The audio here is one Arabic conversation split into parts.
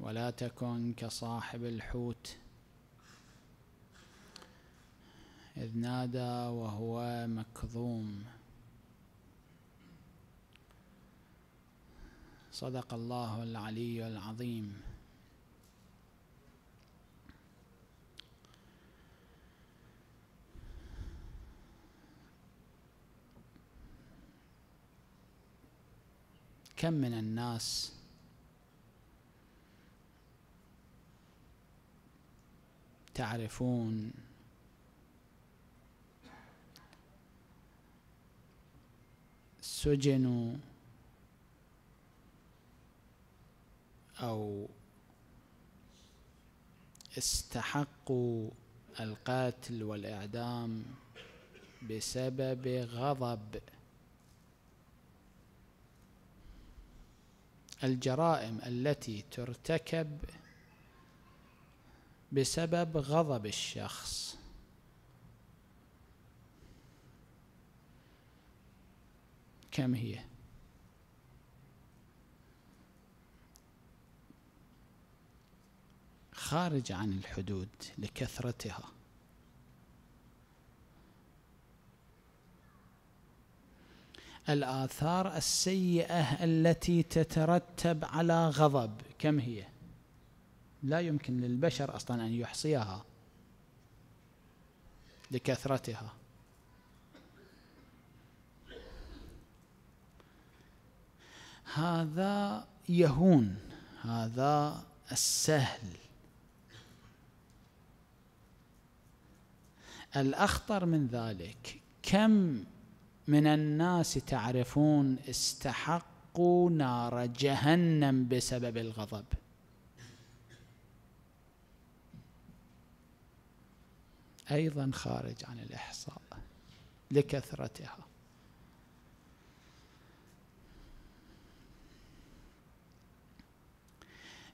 ولا تكن كصاحب الحوت إذ نادى وهو مكظوم صدق الله العلي العظيم كم من الناس تعرفون سجنوا أو استحقوا القتل والإعدام بسبب غضب الجرائم التي ترتكب بسبب غضب الشخص كم هي خارج عن الحدود لكثرتها الآثار السيئة التي تترتب على غضب كم هي؟ لا يمكن للبشر أصلا أن يحصيها لكثرتها هذا يهون هذا السهل الأخطر من ذلك كم من الناس تعرفون استحقوا نار جهنم بسبب الغضب أيضا خارج عن الإحصاء لكثرتها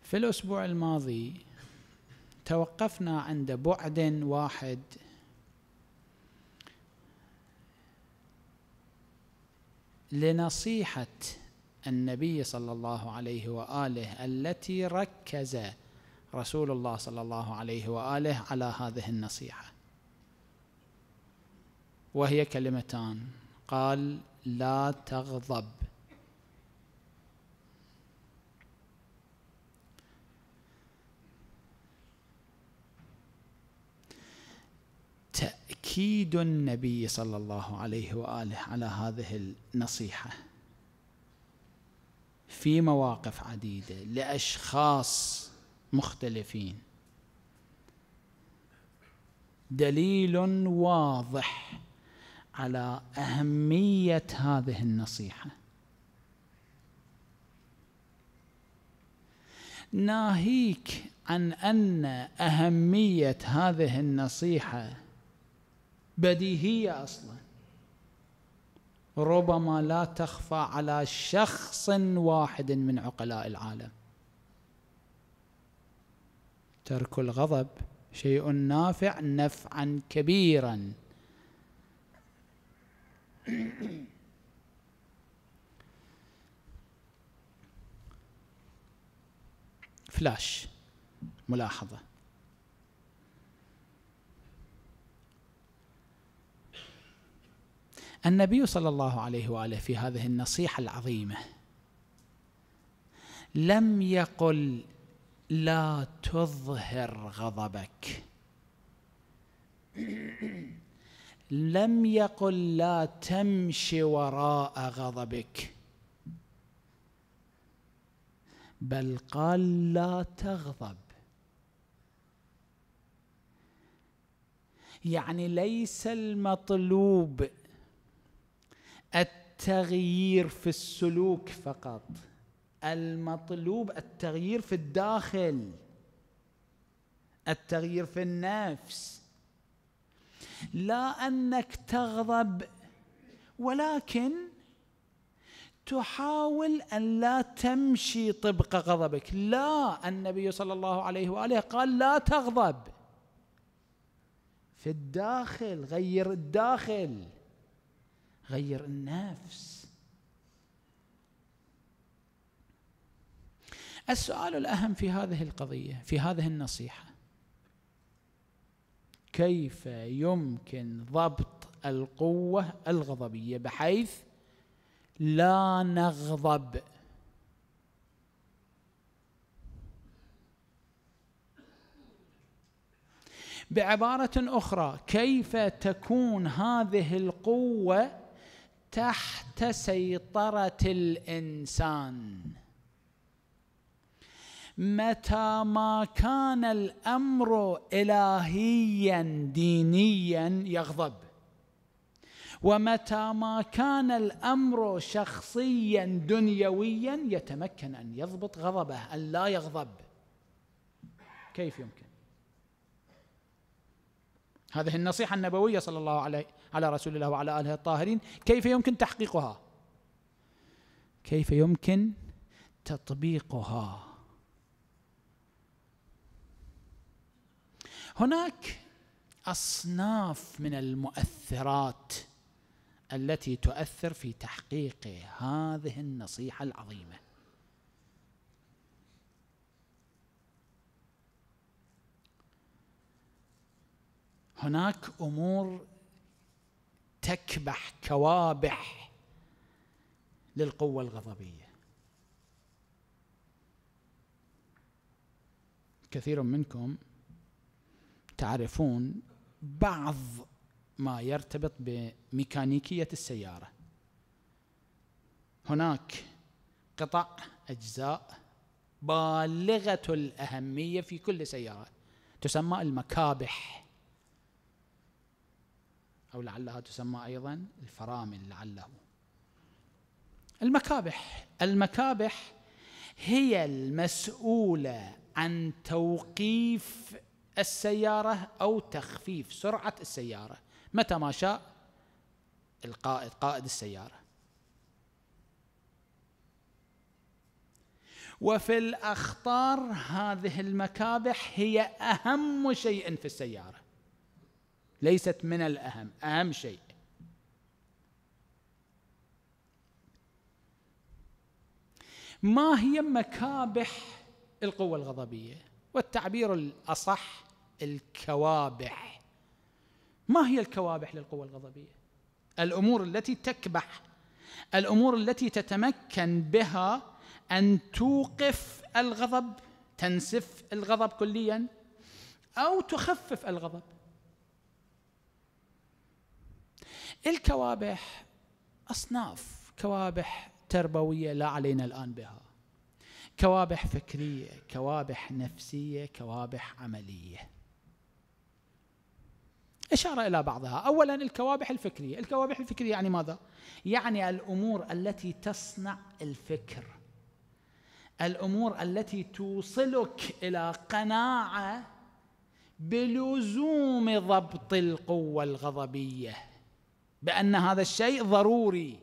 في الأسبوع الماضي توقفنا عند بعد واحد لنصيحة النبي صلى الله عليه وآله التي ركز رسول الله صلى الله عليه وآله على هذه النصيحة وهي كلمتان قال لا تغضب تأكيد النبي صلى الله عليه وآله على هذه النصيحة في مواقف عديدة لأشخاص مختلفين دليل واضح على أهمية هذه النصيحة ناهيك عن أن أهمية هذه النصيحة بديهية أصلا ربما لا تخفى على شخص واحد من عقلاء العالم ترك الغضب شيء نافع نفعا كبيرا فلاش ملاحظة النبي صلى الله عليه وآله في هذه النصيحة العظيمة لم يقل لا تظهر غضبك لم يقل لا تمشي وراء غضبك بل قال لا تغضب يعني ليس المطلوب التغيير في السلوك فقط المطلوب التغيير في الداخل التغيير في النفس لا انك تغضب ولكن تحاول ان لا تمشي طبق غضبك لا النبي صلى الله عليه واله قال لا تغضب في الداخل غير الداخل غير النفس السؤال الاهم في هذه القضيه في هذه النصيحه كيف يمكن ضبط القوة الغضبية بحيث لا نغضب بعبارة أخرى كيف تكون هذه القوة تحت سيطرة الإنسان؟ متى ما كان الامر الهيا دينيا يغضب ومتى ما كان الامر شخصيا دنيويا يتمكن ان يضبط غضبه ان لا يغضب كيف يمكن هذه النصيحه النبويه صلى الله عليه على رسول الله وعلى اله الطاهرين كيف يمكن تحقيقها كيف يمكن تطبيقها هناك اصناف من المؤثرات التي تؤثر في تحقيق هذه النصيحه العظيمه هناك امور تكبح كوابح للقوه الغضبيه كثير منكم تعرفون بعض ما يرتبط بميكانيكيه السياره هناك قطع اجزاء بالغه الاهميه في كل سياره تسمى المكابح او لعلها تسمى ايضا الفرامل لعله المكابح المكابح هي المسؤوله عن توقيف السيارة أو تخفيف سرعة السيارة متى ما شاء القائد قائد السيارة وفي الأخطار هذه المكابح هي أهم شيء في السيارة ليست من الأهم أهم شيء ما هي مكابح القوة الغضبية والتعبير الأصح الكوابح ما هي الكوابح للقوة الغضبية الأمور التي تكبح الأمور التي تتمكن بها أن توقف الغضب تنسف الغضب كليا أو تخفف الغضب الكوابح أصناف كوابح تربوية لا علينا الآن بها كوابح فكرية كوابح نفسية كوابح عملية اشاره إلى بعضها أولا الكوابح الفكرية الكوابح الفكرية يعني ماذا؟ يعني الأمور التي تصنع الفكر الأمور التي توصلك إلى قناعة بلزوم ضبط القوة الغضبية بأن هذا الشيء ضروري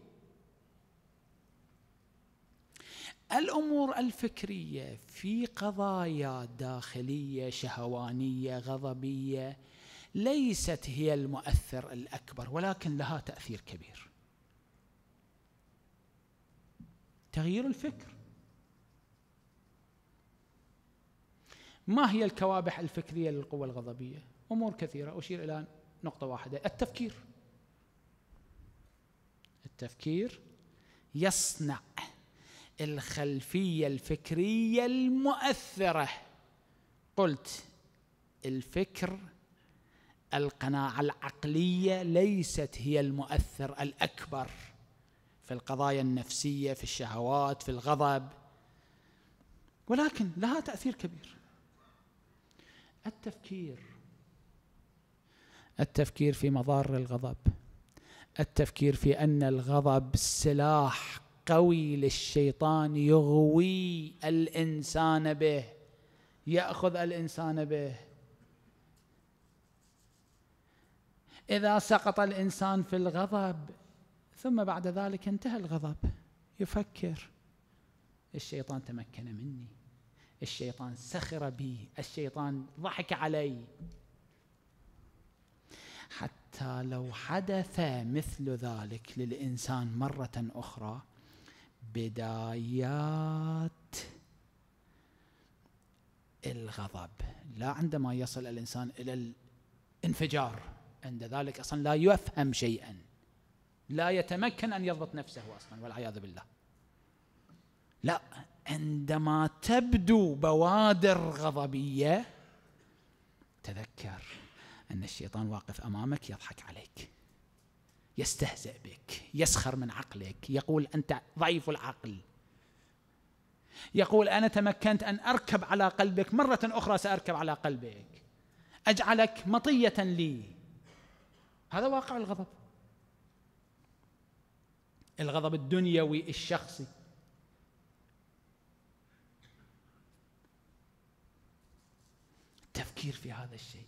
الامور الفكريه في قضايا داخليه شهوانيه غضبيه ليست هي المؤثر الاكبر ولكن لها تاثير كبير تغيير الفكر ما هي الكوابح الفكريه للقوه الغضبيه امور كثيره اشير الى نقطه واحده التفكير التفكير يصنع الخلفيه الفكريه المؤثره قلت الفكر القناعه العقليه ليست هي المؤثر الاكبر في القضايا النفسيه في الشهوات في الغضب ولكن لها تاثير كبير التفكير التفكير في مضار الغضب التفكير في ان الغضب سلاح قوي للشيطان يغوي الانسان به ياخذ الانسان به إذا سقط الإنسان في الغضب ثم بعد ذلك انتهى الغضب يفكر الشيطان تمكن مني الشيطان سخر بي الشيطان ضحك علي حتى لو حدث مثل ذلك للإنسان مرة أخرى بدايات الغضب لا عندما يصل الإنسان إلى الانفجار عند ذلك أصلا لا يفهم شيئا لا يتمكن أن يضبط نفسه أصلا والعياذ بالله لا عندما تبدو بوادر غضبية تذكر أن الشيطان واقف أمامك يضحك عليك يستهزئ بك يسخر من عقلك يقول أنت ضعيف العقل يقول أنا تمكنت أن أركب على قلبك مرة أخرى سأركب على قلبك أجعلك مطية لي هذا واقع الغضب الغضب الدنيوي الشخصي التفكير في هذا الشيء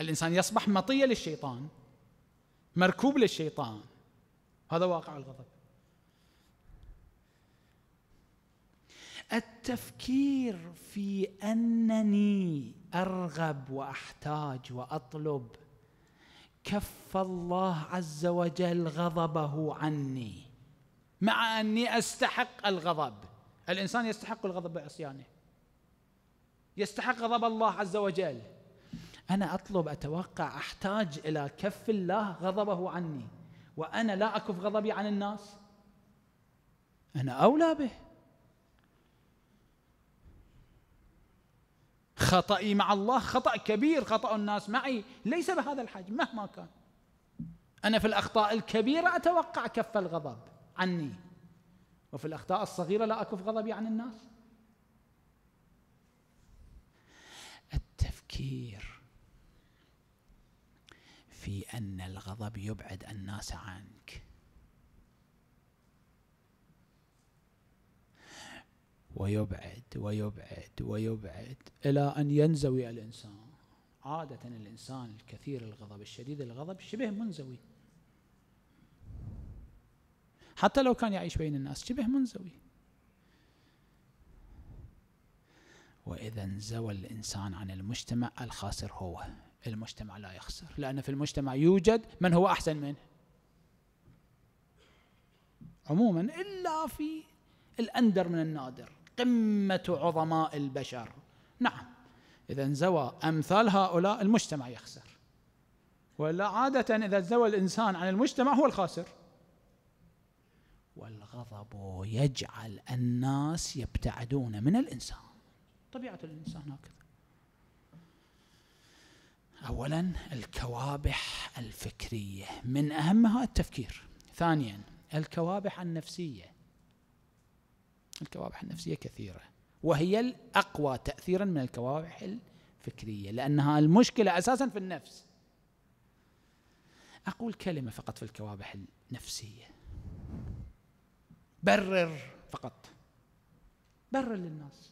الانسان يصبح مطيه للشيطان مركوب للشيطان هذا واقع الغضب التفكير في انني ارغب واحتاج واطلب كف الله عز وجل غضبه عني مع اني استحق الغضب الانسان يستحق الغضب بعصيانه يستحق غضب الله عز وجل انا اطلب اتوقع احتاج الى كف الله غضبه عني وانا لا اكف غضبي عن الناس انا اولى به خطأي مع الله خطأ كبير خطأ الناس معي ليس بهذا الحجم مهما كان أنا في الأخطاء الكبيرة أتوقع كف الغضب عني وفي الأخطاء الصغيرة لا أكف غضبي عن الناس التفكير في أن الغضب يبعد الناس عنك ويبعد ويبعد ويبعد إلى أن ينزوي الإنسان عادة الإنسان الكثير الغضب الشديد الغضب شبه منزوي حتى لو كان يعيش بين الناس شبه منزوي وإذا انزوى الإنسان عن المجتمع الخاسر هو المجتمع لا يخسر لأن في المجتمع يوجد من هو أحسن منه عموما إلا في الأندر من النادر قمة عظماء البشر نعم إذا انزوى أمثال هؤلاء المجتمع يخسر ولا عادة إذا انزوى الإنسان عن المجتمع هو الخاسر والغضب يجعل الناس يبتعدون من الإنسان طبيعة الإنسان هكذا أولا الكوابح الفكرية من أهمها التفكير ثانيا الكوابح النفسية الكوابح النفسية كثيرة وهي الأقوى تأثيرا من الكوابح الفكرية لأنها المشكلة أساسا في النفس أقول كلمة فقط في الكوابح النفسية برر فقط برر للناس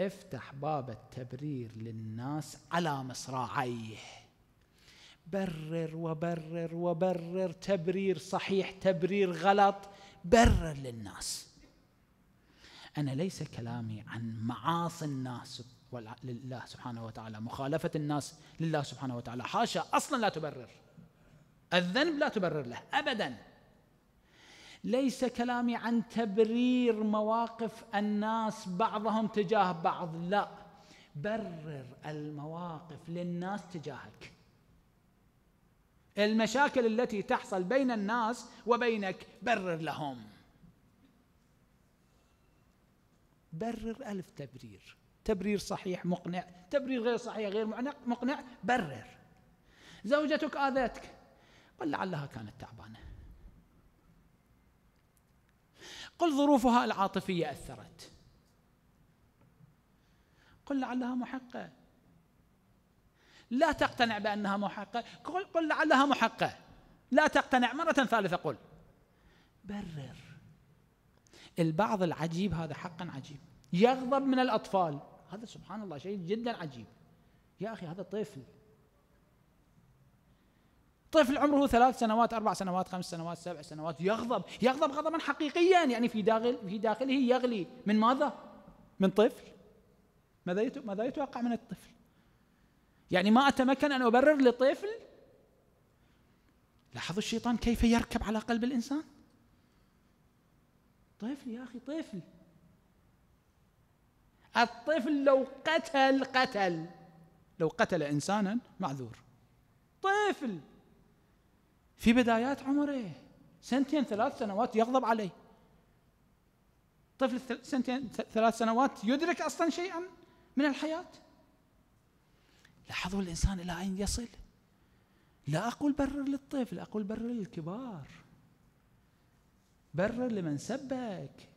افتح باب التبرير للناس على مصراعيه برر وبرر وبرر تبرير صحيح تبرير غلط برر للناس أنا ليس كلامي عن معاصي الناس لله سبحانه وتعالى مخالفة الناس لله سبحانه وتعالى حاشا أصلا لا تبرر الذنب لا تبرر له أبدا ليس كلامي عن تبرير مواقف الناس بعضهم تجاه بعض لا برر المواقف للناس تجاهك المشاكل التي تحصل بين الناس وبينك برر لهم برر ألف تبرير تبرير صحيح مقنع تبرير غير صحيح غير مقنع مقنع برر زوجتك آذتك قل لعلها كانت تعبانة قل ظروفها العاطفية أثرت قل لعلها محقة لا تقتنع بأنها محقة قل, قل لعلها محقة لا تقتنع مرة ثالثة قل برر البعض العجيب هذا حقا عجيب يغضب من الأطفال هذا سبحان الله شيء جدا عجيب يا أخي هذا طفل طفل عمره ثلاث سنوات أربع سنوات خمس سنوات سبع سنوات يغضب يغضب غضبا حقيقيا يعني في داخل في داخله يغلي من ماذا؟ من طفل ماذا ماذا يتوقع من الطفل؟ يعني ما أتمكن أن أبرر لطفل لاحظوا الشيطان كيف يركب على قلب الإنسان طفل يا أخي طفل الطفل لو قتل قتل لو قتل إنسانا معذور طفل في بدايات عمره سنتين ثلاث سنوات يغضب عليه طفل سنتين ثلاث سنوات يدرك أصلا شيئا من الحياة لاحظوا الإنسان إلى أين يصل لا أقول برر للطفل أقول برر للكبار برر لمن سبك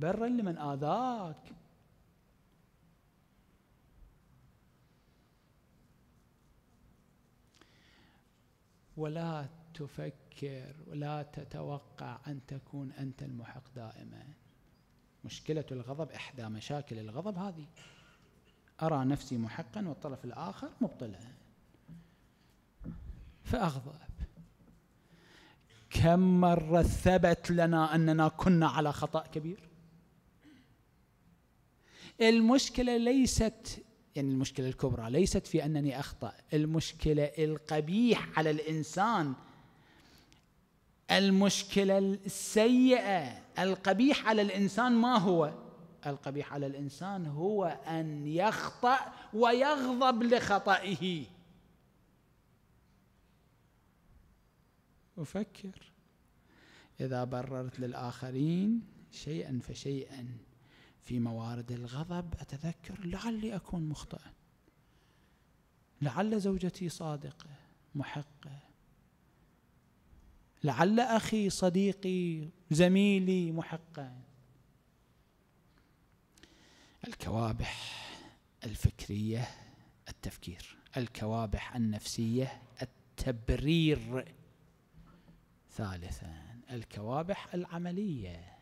برر لمن آذاك ولا تفكر ولا تتوقع أن تكون أنت المحق دائما مشكلة الغضب إحدى مشاكل الغضب هذه أرى نفسي محقا والطرف الآخر مبطلا فأغضب كم مرة ثبت لنا أننا كنا على خطأ كبير المشكلة ليست يعني المشكلة الكبرى ليست في أنني أخطأ المشكلة القبيح على الإنسان المشكلة السيئة القبيح على الإنسان ما هو؟ القبيح على الإنسان هو أن يخطأ ويغضب لخطئه أفكر إذا بررت للآخرين شيئا فشيئا في موارد الغضب أتذكر لعلي أكون مخطئا لعل زوجتي صادقة محقة لعل أخي صديقي زميلي محقا الكوابح الفكريه التفكير الكوابح النفسيه التبرير ثالثا الكوابح العمليه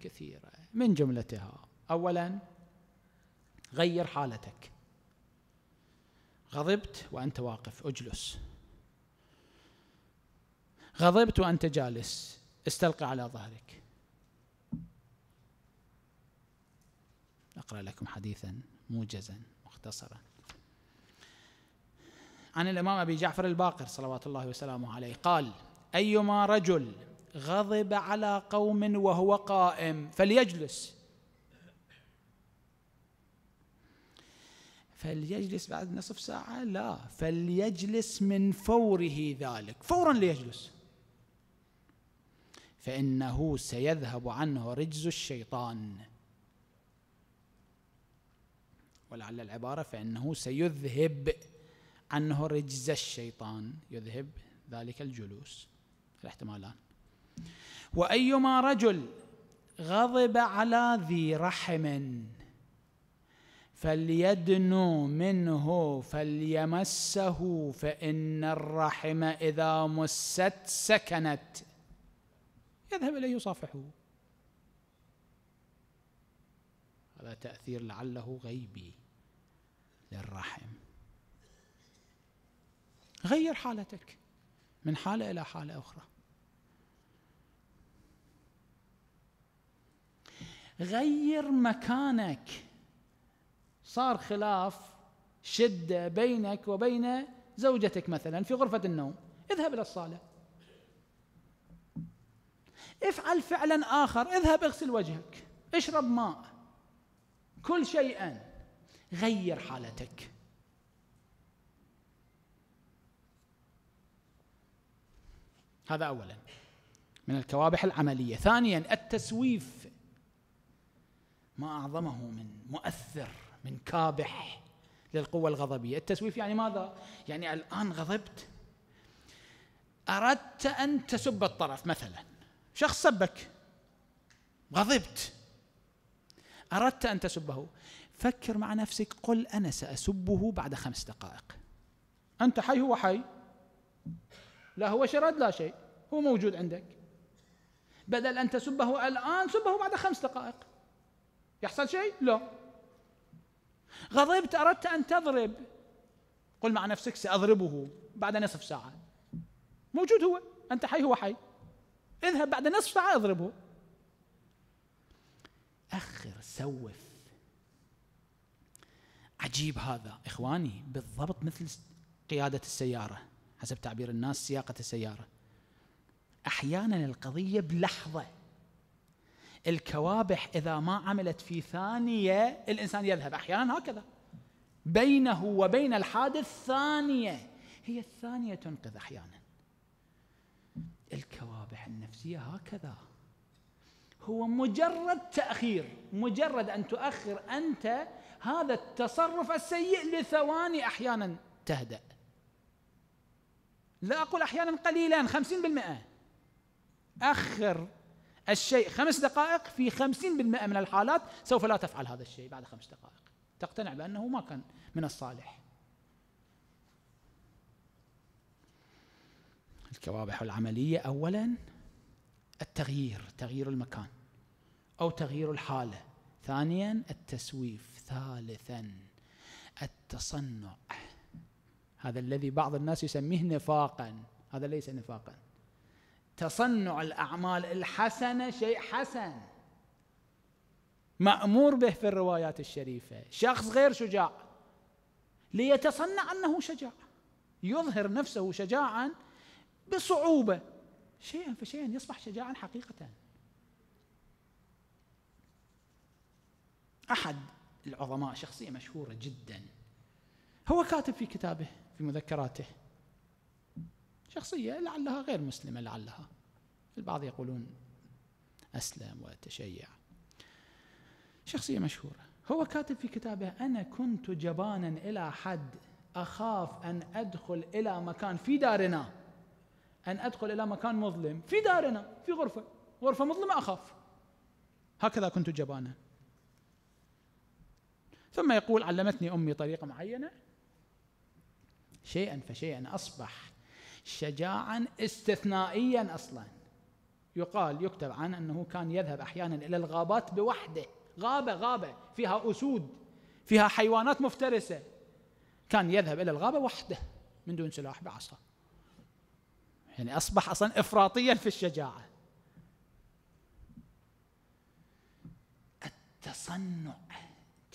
كثيره من جملتها اولا غير حالتك غضبت وانت واقف اجلس غضبت وانت جالس استلقي على ظهرك أقرأ لكم حديثا موجزا مختصرا عن الإمام أبي جعفر الباقر صلوات الله وسلامه عليه قال أيما رجل غضب على قوم وهو قائم فليجلس فليجلس بعد نصف ساعة لا فليجلس من فوره ذلك فورا ليجلس فإنه سيذهب عنه رجز الشيطان ولعل العبارة فإنه سيذهب عنه رجز الشيطان يذهب ذلك الجلوس الاحتمالان وأيما رجل غضب على ذي رحم فليدنو منه فليمسه فإن الرحم إذا مست سكنت يذهب إليه يصافحه هذا تأثير لعله غيبي للرحم غير حالتك من حالة إلى حالة أخرى غير مكانك صار خلاف شدة بينك وبين زوجتك مثلا في غرفة النوم اذهب إلى الصالة افعل فعلا آخر اذهب اغسل وجهك اشرب ماء كل شيئا غير حالتك هذا اولا من الكوابح العمليه ثانيا التسويف ما اعظمه من مؤثر من كابح للقوه الغضبيه التسويف يعني ماذا يعني الان غضبت اردت ان تسب الطرف مثلا شخص سبك غضبت أردت أن تسبه فكر مع نفسك قل أنا سأسبه بعد خمس دقائق أنت حي هو حي لا هو شرد لا شيء هو موجود عندك بدل أن تسبه الآن سبه بعد خمس دقائق يحصل شيء؟ لا غضبت أردت أن تضرب قل مع نفسك سأضربه بعد نصف ساعة موجود هو أنت حي هو حي اذهب بعد نصف ساعة اضربه أخر سوف عجيب هذا إخواني بالضبط مثل قيادة السيارة حسب تعبير الناس سياقة السيارة أحيانا القضية بلحظة الكوابح إذا ما عملت في ثانية الإنسان يذهب أحيانا هكذا بينه وبين الحادث ثانية هي الثانية تنقذ أحيانا الكوابح النفسية هكذا هو مجرد تأخير مجرد أن تؤخر أنت هذا التصرف السيء لثواني أحيانا تهدأ لا أقول أحيانا قليلا خمسين بالمئة أخر الشيء خمس دقائق في خمسين بالمئة من الحالات سوف لا تفعل هذا الشيء بعد خمس دقائق تقتنع بأنه ما كان من الصالح الكوابح العملية أولا التغيير تغيير المكان أو تغيير الحالة ثانيا التسويف ثالثا التصنع هذا الذي بعض الناس يسميه نفاقا هذا ليس نفاقا تصنع الأعمال الحسنة شيء حسن مأمور به في الروايات الشريفة شخص غير شجاع ليتصنع أنه شجاع يظهر نفسه شجاعا بصعوبة شيئا فشيئا يصبح شجاعا حقيقة أحد العظماء شخصية مشهورة جدا هو كاتب في كتابه في مذكراته شخصية لعلها غير مسلمة لعلها البعض يقولون أسلم وتشيع شخصية مشهورة هو كاتب في كتابه أنا كنت جبانا إلى حد أخاف أن أدخل إلى مكان في دارنا أن أدخل إلى مكان مظلم في دارنا في غرفة غرفة مظلمة أخاف هكذا كنت جبانا ثم يقول علمتني امي طريقه معينه شيئا فشيئا اصبح شجاعا استثنائيا اصلا يقال يكتب عنه انه كان يذهب احيانا الى الغابات بوحده غابه غابه فيها اسود فيها حيوانات مفترسه كان يذهب الى الغابه وحده من دون سلاح بعصا يعني اصبح اصلا افراطيا في الشجاعه التصنع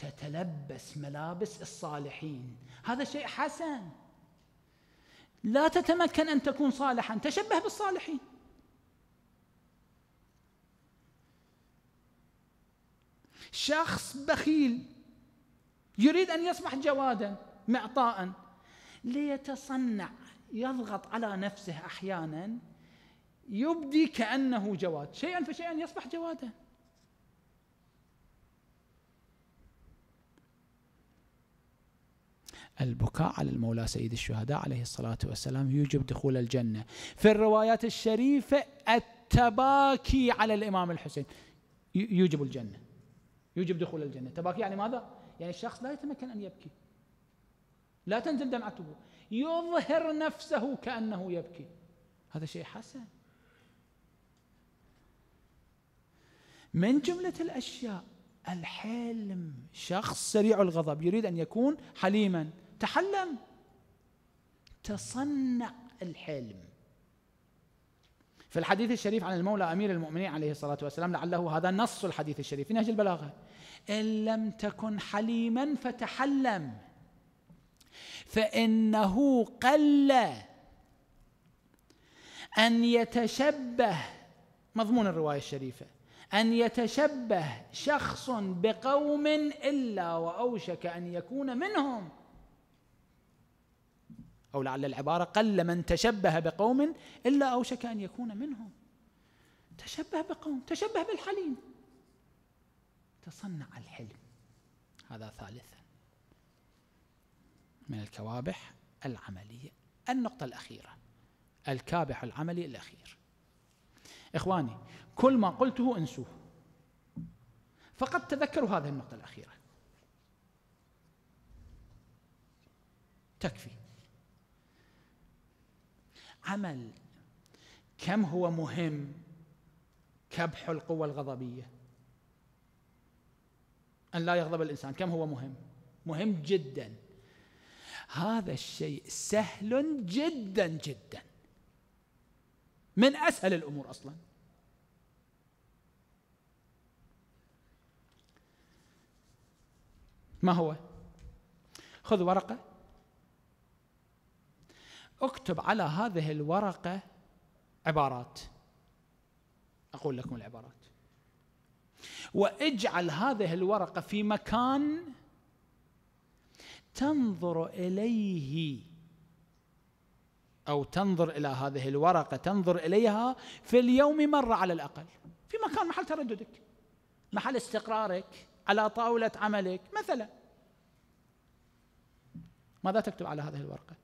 تتلبس ملابس الصالحين هذا شيء حسن لا تتمكن ان تكون صالحا تشبه بالصالحين شخص بخيل يريد ان يصبح جوادا معطاء ليتصنع يضغط على نفسه احيانا يبدي كانه جواد شيئا فشيئا يصبح جوادا البكاء على المولى سيد الشهداء عليه الصلاة والسلام يوجب دخول الجنة في الروايات الشريفة التباكي على الإمام الحسين يوجب الجنة يوجب دخول الجنة تباكي يعني ماذا؟ يعني الشخص لا يتمكن أن يبكي لا تنزل دمعته يظهر نفسه كأنه يبكي هذا شيء حسن من جملة الأشياء الحلم شخص سريع الغضب يريد أن يكون حليما تحلم تصنع الحلم في الحديث الشريف عن المولى امير المؤمنين عليه الصلاه والسلام لعله هذا نص الحديث الشريف في نهج البلاغه ان لم تكن حليما فتحلم فانه قل ان يتشبه مضمون الروايه الشريفه ان يتشبه شخص بقوم الا واوشك ان يكون منهم أو لعل العبارة قل من تشبه بقوم إلا أوشك أن يكون منهم تشبه بقوم تشبه بالحليم تصنع الحلم هذا ثالثا من الكوابح العملية النقطة الأخيرة الكابح العملي الأخير إخواني كل ما قلته انسوه فقد تذكروا هذه النقطة الأخيرة تكفي عمل كم هو مهم كبح القوة الغضبية أن لا يغضب الإنسان كم هو مهم مهم جدا هذا الشيء سهل جدا جدا من أسهل الأمور أصلا ما هو خذ ورقة اكتب على هذه الورقة عبارات أقول لكم العبارات واجعل هذه الورقة في مكان تنظر إليه أو تنظر إلى هذه الورقة تنظر إليها في اليوم مرة على الأقل في مكان محل ترددك محل استقرارك على طاولة عملك مثلا ماذا تكتب على هذه الورقة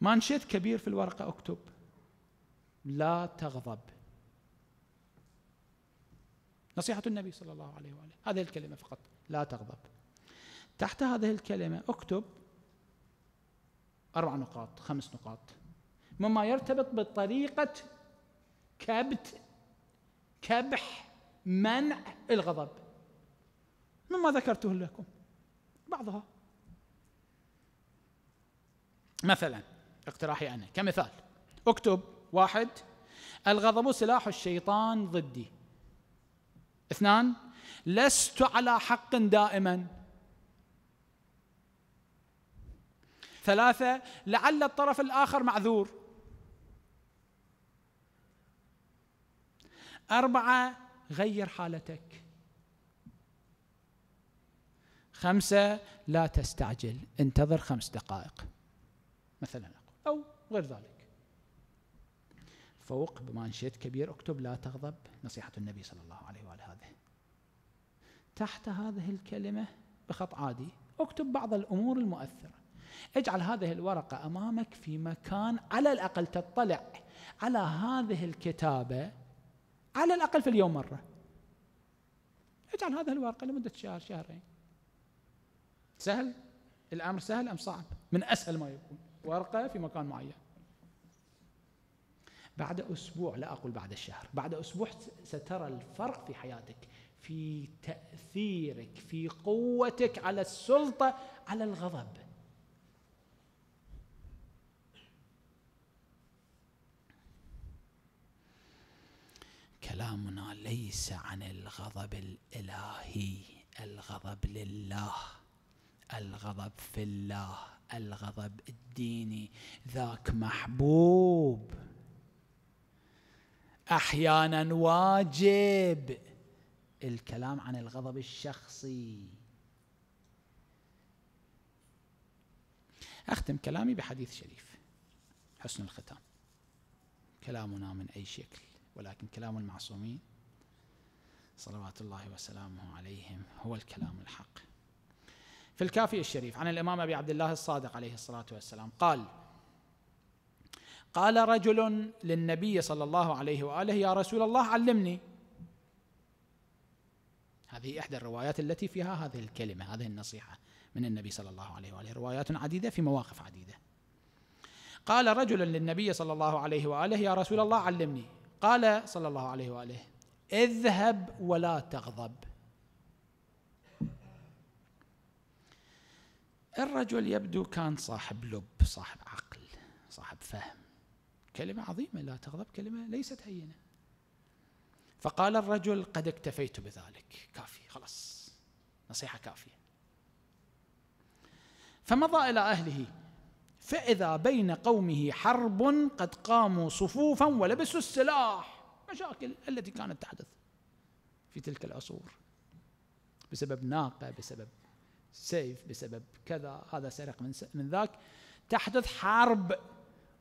مانشيت كبير في الورقة اكتب لا تغضب نصيحة النبي صلى الله عليه وآله هذه الكلمة فقط لا تغضب تحت هذه الكلمة اكتب أربع نقاط خمس نقاط مما يرتبط بطريقة كبت كبح منع الغضب مما ذكرته لكم بعضها مثلا اقتراحي أنا كمثال اكتب واحد الغضب سلاح الشيطان ضدي اثنان لست على حق دائما ثلاثة لعل الطرف الآخر معذور أربعة غير حالتك خمسة لا تستعجل انتظر خمس دقائق مثلا أو غير ذلك فوق بمانشيت كبير اكتب لا تغضب نصيحة النبي صلى الله عليه وآله هذه تحت هذه الكلمة بخط عادي اكتب بعض الأمور المؤثرة اجعل هذه الورقة أمامك في مكان على الأقل تطلع على هذه الكتابة على الأقل في اليوم مرة اجعل هذه الورقة لمدة شهر شهرين سهل الأمر سهل أم صعب من أسهل ما يكون ورقة في مكان معين بعد أسبوع لا أقول بعد الشهر بعد أسبوع سترى الفرق في حياتك في تأثيرك في قوتك على السلطة على الغضب كلامنا ليس عن الغضب الإلهي الغضب لله الغضب في الله الغضب الديني ذاك محبوب احيانا واجب الكلام عن الغضب الشخصي اختم كلامي بحديث شريف حسن الختام كلامنا من اي شكل ولكن كلام المعصومين صلوات الله وسلامه عليهم هو الكلام الحق في الكافي الشريف عن الامام ابي عبد الله الصادق عليه الصلاه والسلام قال قال رجل للنبي صلى الله عليه واله يا رسول الله علمني هذه احدى الروايات التي فيها هذه الكلمه هذه النصيحه من النبي صلى الله عليه واله روايات عديده في مواقف عديده قال رجل للنبي صلى الله عليه واله يا رسول الله علمني قال صلى الله عليه واله اذهب ولا تغضب الرجل يبدو كان صاحب لب صاحب عقل صاحب فهم كلمة عظيمة لا تغضب كلمة ليست هينة فقال الرجل قد اكتفيت بذلك كافي خلاص نصيحة كافية فمضى إلى أهله فإذا بين قومه حرب قد قاموا صفوفا ولبسوا السلاح مشاكل التي كانت تحدث في تلك العصور بسبب ناقة بسبب سيف بسبب كذا هذا سرق من, من ذاك تحدث حرب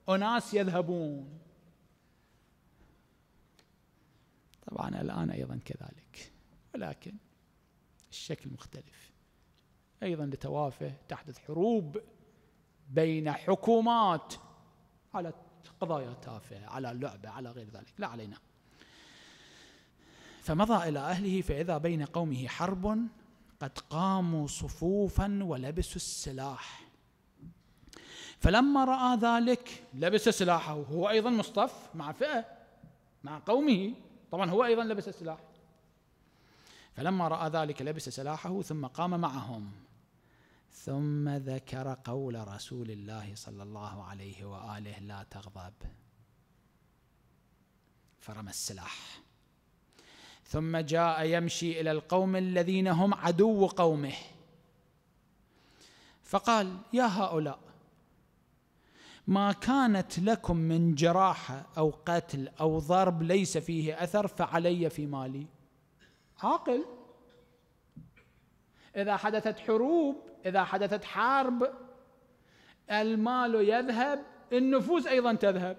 أناس يذهبون طبعا الآن أيضا كذلك ولكن الشكل مختلف أيضا لتوافه تحدث حروب بين حكومات على قضايا تافهة على اللعبة على غير ذلك لا علينا فمضى إلى أهله فإذا بين قومه حرب قد قاموا صفوفا ولبسوا السلاح فلما راى ذلك لبس سلاحه هو ايضا مصطف مع فئه مع قومه طبعا هو ايضا لبس السلاح فلما راى ذلك لبس سلاحه ثم قام معهم ثم ذكر قول رسول الله صلى الله عليه واله لا تغضب فرمى السلاح ثم جاء يمشي الى القوم الذين هم عدو قومه فقال يا هؤلاء ما كانت لكم من جراحه او قتل او ضرب ليس فيه اثر فعلي في مالي عاقل اذا حدثت حروب اذا حدثت حرب المال يذهب النفوس ايضا تذهب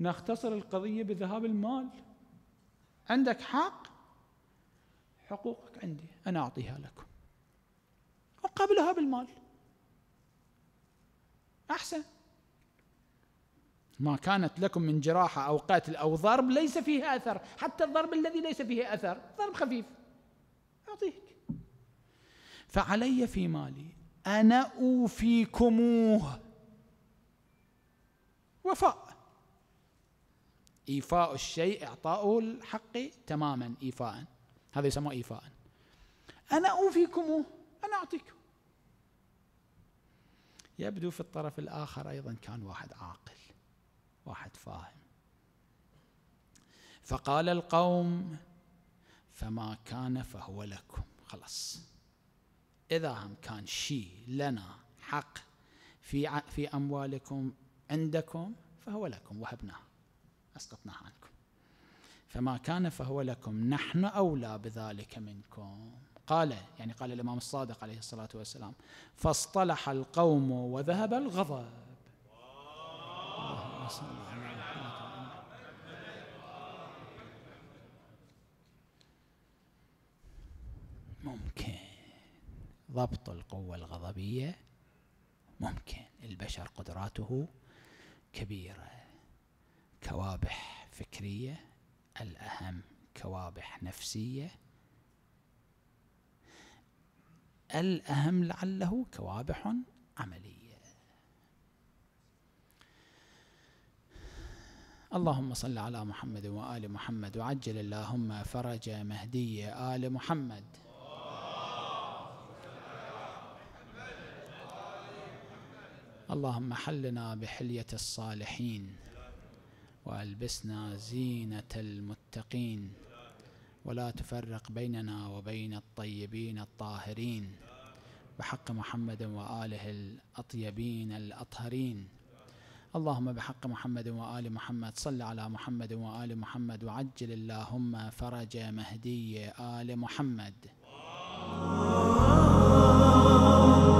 نختصر القضيه بذهاب المال عندك حق حقوقك عندي أنا أعطيها لكم وقبلها بالمال أحسن ما كانت لكم من جراحة أو قتل أو ضرب ليس فيه أثر حتى الضرب الذي ليس فيه أثر ضرب خفيف أعطيك فعلي في مالي أنا أوفيكموه وفاء إيفاء الشيء إعطاء الحق تماما إيفاء هذا يسمى إيفاء أنا أوفيكم أنا أعطيكم يبدو في الطرف الآخر أيضا كان واحد عاقل واحد فاهم فقال القوم فما كان فهو لكم خلاص إذا هم كان شيء لنا حق في في أموالكم عندكم فهو لكم وهبناه أسقطناها عنكم فما كان فهو لكم نحن أولى بذلك منكم قال يعني قال الإمام الصادق عليه الصلاة والسلام فاصطلح القوم وذهب الغضب اللهم صل على ممكن ضبط القوة الغضبية ممكن البشر قدراته كبيرة كوابح فكرية الأهم كوابح نفسية الأهم لعله كوابح عملية اللهم صل على محمد وآل محمد وعجل اللهم فرج مهدي آل محمد اللهم حلنا بحلية الصالحين وألبسنا زينة المتقين ولا تفرق بيننا وبين الطيبين الطاهرين بحق محمد وآله الأطيبين الأطهرين اللهم بحق محمد وآل محمد صل على محمد وآل محمد وعجل اللهم فرج مهدي آل محمد